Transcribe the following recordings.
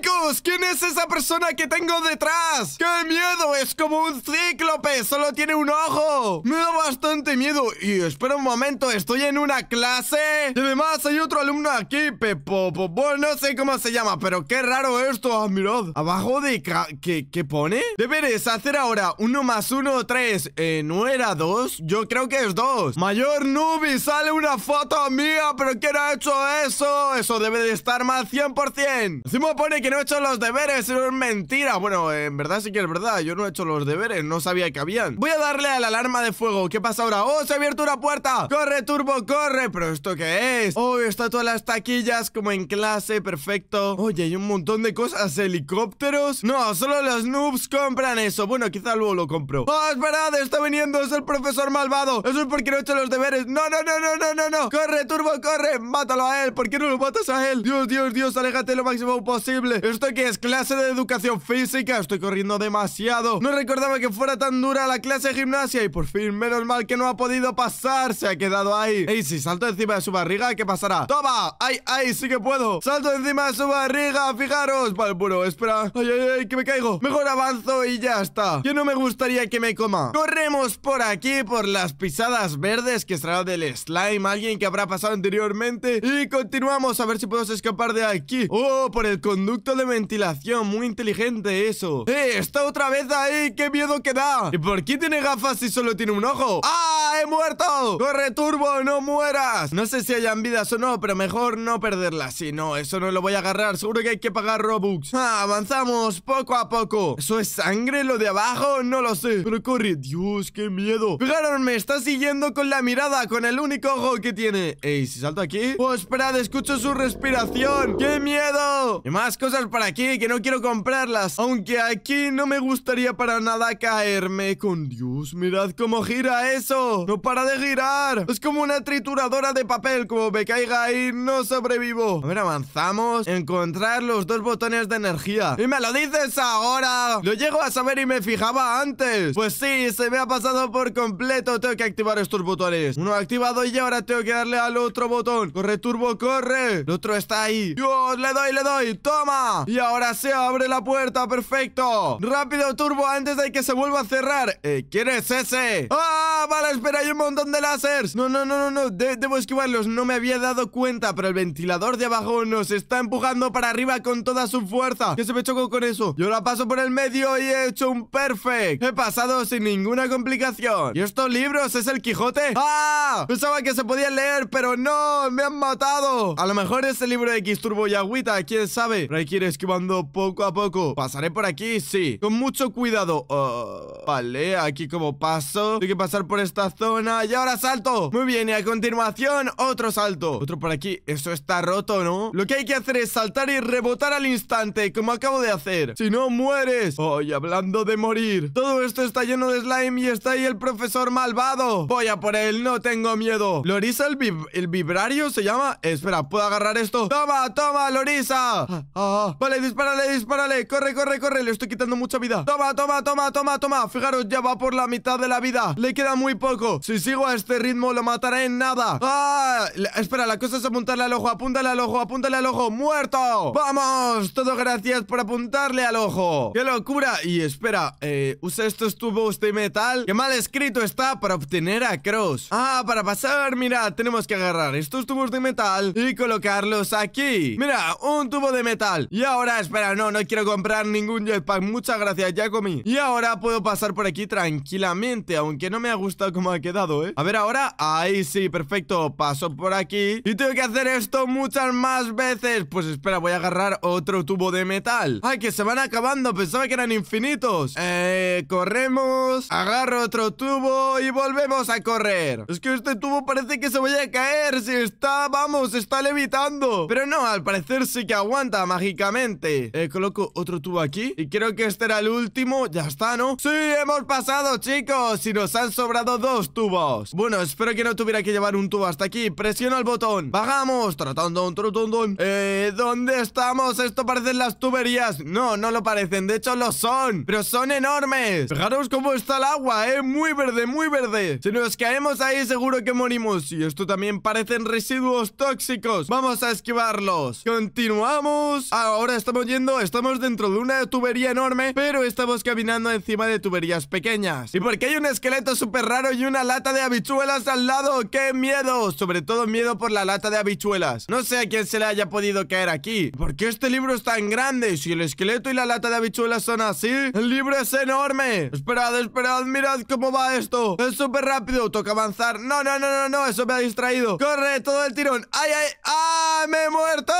chicos! ¿Quién es esa persona que tengo detrás? ¡Qué miedo! ¡Es como un cíclope! ¡Solo tiene un ojo! Me da bastante miedo. Y espera un momento, ¿estoy en una clase? Y además hay otro alumno aquí, Pepo. Bueno, no sé cómo se llama, pero qué raro esto. Ah, mirad. Abajo de... ¿Qué, ¿Qué pone? Deberes hacer ahora uno más 1, tres. Eh, ¿no era dos, Yo creo que es dos. Mayor Nubi, sale una foto mía, pero ¿quién ha hecho eso? Eso debe de estar mal 100%. me pone que no he hecho los deberes, eso es mentira. Bueno, en verdad sí que es verdad, yo no he hecho los deberes, no sabía que habían. Voy a darle a la alarma de fuego. ¿Qué pasa ahora? ¡Oh, se ha abierto una puerta! ¡Corre, turbo, corre! ¿Pero esto qué es? ¡Oh, está todas las taquillas como en clase, perfecto! Oye, hay un montón de cosas, helicópteros. No, solo los noobs compran eso. Bueno, quizá luego lo compro. ¡Oh, esperad! ¡Está viniendo! ¡Es el profesor malvado! Eso es porque no he hecho los deberes. ¡No, no, no, no, no, no! no. ¡Corre, turbo, corre! ¡Mátalo a él! ¿Por qué no lo matas a él? Dios, Dios, Dios, aléjate lo máximo posible. ¿Esto qué es? ¿Clase de educación física? Estoy corriendo demasiado. No recordaba que fuera tan dura la clase de gimnasia y por fin, menos mal que no ha podido pasar. Se ha quedado ahí. Ey, si salto encima de su barriga, ¿qué pasará? ¡Toma! ¡Ay, ay! Sí que puedo. Salto encima de su barriga, fijaros. Vale, puro. espera. ¡Ay, ay, ay! Que me caigo. Mejor avanzo y ya está. Yo no me gustaría que me coma. Corremos por aquí, por las pisadas verdes que será del slime. Alguien que habrá pasado anteriormente. Y continuamos a ver si podemos escapar de aquí. Oh, por el conducto Producto de ventilación, muy inteligente eso ¡Eh, está otra vez ahí! ¡Qué miedo que da! ¿Y por qué tiene gafas si solo tiene un ojo? ¡Ah, he muerto! ¡Corre, Turbo, no mueras! No sé si hayan vidas o no, pero mejor no perderlas Si no, eso no lo voy a agarrar, seguro que hay que pagar Robux ah, avanzamos poco a poco ¿Eso es sangre lo de abajo? No lo sé Pero corre, Dios, qué miedo Fijaros, me está siguiendo con la mirada, con el único ojo que tiene Ey, si salto aquí... ¡Oh, pues, esperad, escucho su respiración! ¡Qué miedo! Y más cosas por aquí que no quiero comprarlas. Aunque aquí no me gustaría para nada caerme. Con Dios, mirad cómo gira eso. No para de girar. Es como una trituradora de papel. Como me caiga ahí, no sobrevivo. A ver, avanzamos. Encontrar los dos botones de energía. Y me lo dices ahora. Lo llego a saber y me fijaba antes. Pues sí, se me ha pasado por completo. Tengo que activar estos botones. Uno activado y ahora tengo que darle al otro botón. Corre, turbo, corre. El otro está ahí. Dios, le doy, le doy. Toma. Y ahora se abre la puerta, perfecto. ¡Rápido, Turbo! Antes de que se vuelva a cerrar. Eh, ¿Quién es ese? ¡Ah! Vale, ¡Espera, hay un montón de lásers! No, no, no, no, no. debo esquivarlos. No me había dado cuenta, pero el ventilador de abajo nos está empujando para arriba con toda su fuerza. Que se me chocó con eso. Yo la paso por el medio y he hecho un perfect. He pasado sin ninguna complicación. ¿Y estos libros? ¿Es el Quijote? ¡Ah! Pensaba que se podía leer, pero no. Me han matado. A lo mejor es este el libro de X Turbo y Agüita. ¿Quién sabe? Pero hay que ir esquivando poco a poco. ¿Pasaré por aquí? Sí. Con mucho cuidado. Oh, vale, aquí como paso. Tengo que pasar por esta zona Y ahora salto Muy bien, y a continuación otro salto Otro por aquí Eso está roto, ¿no? Lo que hay que hacer es saltar y rebotar al instante Como acabo de hacer Si no, mueres Hoy hablando de morir Todo esto está lleno de slime Y está ahí el profesor malvado Voy a por él, no tengo miedo Lorisa, el, vibrario se llama Espera, ¿puedo agarrar esto? ¡Toma, toma, Lorisa! Ah, ah. vale, dispárale, dispárale Corre, corre, corre Le estoy quitando mucha vida Toma, toma, toma, toma, toma Fijaros, ya va por la mitad de la vida Le queda mucho muy poco Si sigo a este ritmo lo mataré en nada ¡Ah! Espera, la cosa es apuntarle al ojo Apúntale al ojo, apúntale al ojo ¡Muerto! ¡Vamos! Todo gracias por apuntarle al ojo ¡Qué locura! Y espera, eh, usa estos tubos de metal ¡Qué mal escrito está! Para obtener a Cross ¡Ah! Para pasar, mira, tenemos que agarrar estos tubos de metal Y colocarlos aquí Mira, un tubo de metal Y ahora, espera, no, no quiero comprar ningún jetpack Muchas gracias, ya Y ahora puedo pasar por aquí tranquilamente Aunque no me ha gustado como cómo ha quedado, ¿eh? A ver ahora, ahí sí, perfecto Paso por aquí Y tengo que hacer esto muchas más veces Pues espera, voy a agarrar otro tubo de metal Ay, que se van acabando, pensaba que eran infinitos Eh, corremos Agarro otro tubo y volvemos a correr Es que este tubo parece que se vaya a caer Si está, vamos, está levitando Pero no, al parecer sí que aguanta mágicamente Eh, coloco otro tubo aquí Y creo que este era el último Ya está, ¿no? Sí, hemos pasado, chicos Y nos han sobrado dos tubos Bueno, espero que no tuviera que llevar un tubo hasta aquí Presiona el botón Bajamos Tratando, tratando Eh, ¿dónde estamos? Esto parecen las tuberías No, no lo parecen De hecho lo son Pero son enormes Fijaros cómo está el agua, eh Muy verde, muy verde Si nos caemos ahí seguro que morimos Y esto también parecen residuos tóxicos Vamos a esquivarlos Continuamos Ahora estamos yendo Estamos dentro de una tubería enorme Pero estamos caminando encima de tuberías pequeñas ¿Y por qué hay un esqueleto súper raro? y una lata de habichuelas al lado. ¡Qué miedo! Sobre todo miedo por la lata de habichuelas. No sé a quién se le haya podido caer aquí. ¿Por qué este libro es tan grande? Si el esqueleto y la lata de habichuelas son así, el libro es enorme. Esperad, esperad, mirad cómo va esto. Es súper rápido, toca avanzar. No, no, no, no, no, eso me ha distraído. ¡Corre todo el tirón! ¡Ay, ay! ¡Ah! ¡Me he muerto!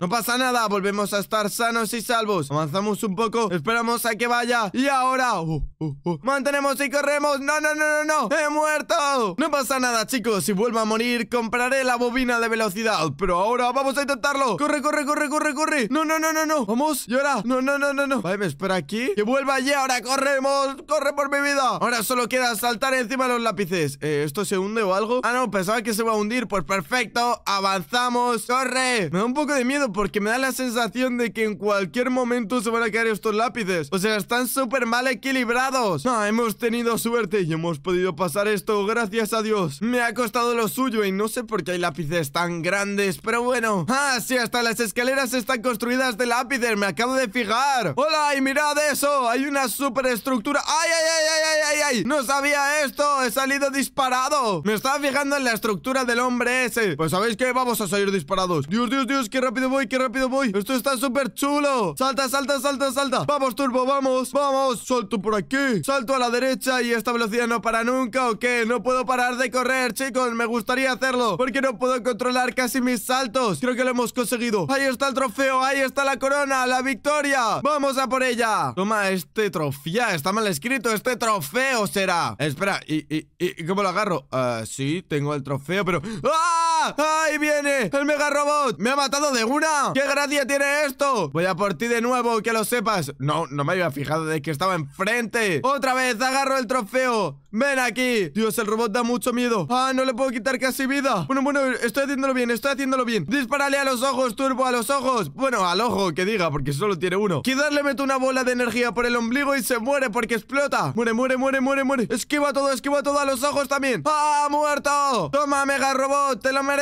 No pasa nada, volvemos a estar sanos y salvos. Avanzamos un poco, esperamos a que vaya. Y ahora... Uh, uh, uh Mantenemos y corremos. no, no, no no, he muerto. No pasa nada, chicos, si vuelvo a morir, compraré la bobina de velocidad. Pero ahora vamos a intentarlo. Corre, corre, corre, corre, corre. No, no, no, no, no. Vamos, ¡Y ahora! No, no, no, no, no. Vale, me espera aquí. Que vuelva allí, ahora corremos. Corre por mi vida. Ahora solo queda saltar encima de los lápices. Eh, ¿Esto se hunde o algo? Ah, no, pensaba que se va a hundir. Pues perfecto, avanzamos. ¡Corre! Me da un poco de miedo porque me da la sensación de que en cualquier momento se van a caer estos lápices. O sea, están súper mal equilibrados. No, ah, hemos tenido suerte y hemos podido podido pasar esto, gracias a Dios. Me ha costado lo suyo y no sé por qué hay lápices tan grandes, pero bueno. Ah, sí, hasta las escaleras están construidas de lápices, me acabo de fijar. ¡Hola! Y mirad eso, hay una superestructura. ¡Ay, ay, ay, ay, ay, ay! ay! ¡No sabía esto! ¡He salido disparado! Me estaba fijando en la estructura del hombre ese. Pues ¿sabéis que Vamos a salir disparados. ¡Dios, Dios, Dios! ¡Qué rápido voy, qué rápido voy! ¡Esto está súper chulo! ¡Salta, salta, salta, salta! ¡Vamos, Turbo, vamos! ¡Vamos! ¡Salto por aquí! ¡Salto a la derecha! Y esta velocidad no para nunca o qué? No puedo parar de correr, chicos. Me gustaría hacerlo porque no puedo controlar casi mis saltos. Creo que lo hemos conseguido. Ahí está el trofeo, ahí está la corona, la victoria. ¡Vamos a por ella! Toma este trofeo. Está mal escrito. Este trofeo será. Espera, ¿y, y, cómo lo agarro? Ah, sí, tengo el trofeo, pero... ¡Ah! ¡Ahí viene! ¡El mega robot! ¡Me ha matado de una! ¡Qué gracia tiene esto! Voy a por ti de nuevo, que lo sepas. No, no me había fijado de que estaba enfrente. ¡Otra vez! ¡Agarro el trofeo! ¡Ven aquí! Dios, el robot da mucho miedo. ¡Ah, no le puedo quitar casi vida! Bueno, bueno, estoy haciéndolo bien, estoy haciéndolo bien. ¡Dispárale a los ojos, Turbo, a los ojos! Bueno, al ojo, que diga, porque solo tiene uno. Quizás le meto una bola de energía por el ombligo y se muere porque explota. Muere, muere, muere, muere, muere. Esquiva todo, esquiva todo a los ojos también. ¡Ah, muerto! ¡Toma, mega robot! ¡Te lo meto!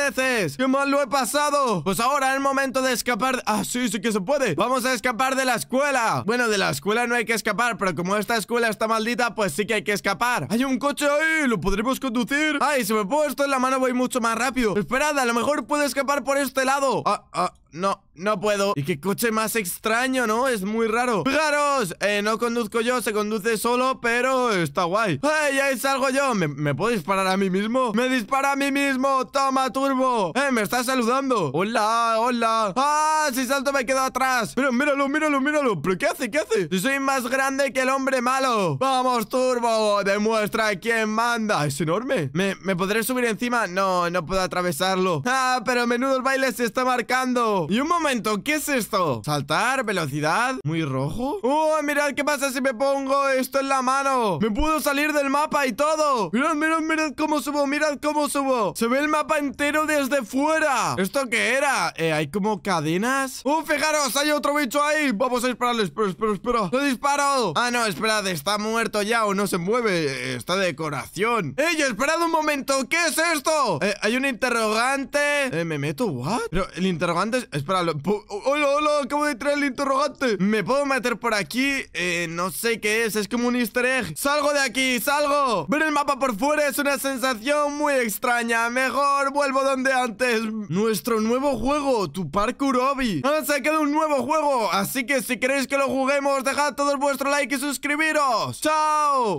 ¡Qué mal lo he pasado! Pues ahora es el momento de escapar... ¡Ah, sí, sí que se puede! ¡Vamos a escapar de la escuela! Bueno, de la escuela no hay que escapar, pero como esta escuela está maldita, pues sí que hay que escapar. ¡Hay un coche ahí! ¿Lo podremos conducir? ¡Ay, si me pongo esto en la mano voy mucho más rápido! ¡Esperad, a lo mejor puedo escapar por este lado! ¡Ah, ah! no, no puedo Y qué coche más extraño, ¿no? Es muy raro ¡Fijaros! Eh, no conduzco yo, se conduce solo, pero está guay ya ahí salgo yo! ¿Me, ¿Me, puedo disparar a mí mismo? ¡Me dispara a mí mismo! ¡Toma, turbo! ¡Eh, me está saludando! ¡Hola, hola! ¡Ah, si salto me quedo atrás! ¡Pero míralo, míralo, míralo! ¿Pero qué hace, qué hace? Si soy más grande que el hombre malo ¡Vamos, turbo! ¡Demuestra quién manda! ¡Es enorme! ¿Me, me podré subir encima? No, no puedo atravesarlo ¡Ah, pero menudo el baile se está marcando! Y un momento, ¿qué es esto? ¿Saltar? ¿Velocidad? ¿Muy rojo? ¡Oh, mirad qué pasa si me pongo esto en la mano! ¡Me puedo salir del mapa y todo! ¡Mirad, mirad, mirad cómo subo! ¡Mirad cómo subo! ¡Se ve el mapa entero desde fuera! ¿Esto qué era? Eh, ¿Hay como cadenas? ¡Oh, fijaros! ¡Hay otro bicho ahí! ¡Vamos a dispararle! ¡Espera, espera, espera! ¡Lo disparo! Ah, no, esperad, está muerto ya o no se mueve. Eh, está de decoración. ¡Ey, esperad un momento! ¿Qué es esto? Eh, hay un interrogante. Eh, ¿Me meto? ¿What? Pero el interrogante es espera, hola, hola, acabo de entrar el interrogante. ¿Me puedo meter por aquí? Eh, no sé qué es, es como un easter egg. ¡Salgo de aquí, salgo! Ver el mapa por fuera es una sensación muy extraña. Mejor vuelvo donde antes. Nuestro nuevo juego, tu parkour ah, se Ha sacado un nuevo juego, así que si queréis que lo juguemos, dejad todos vuestro like y suscribiros. ¡Chao!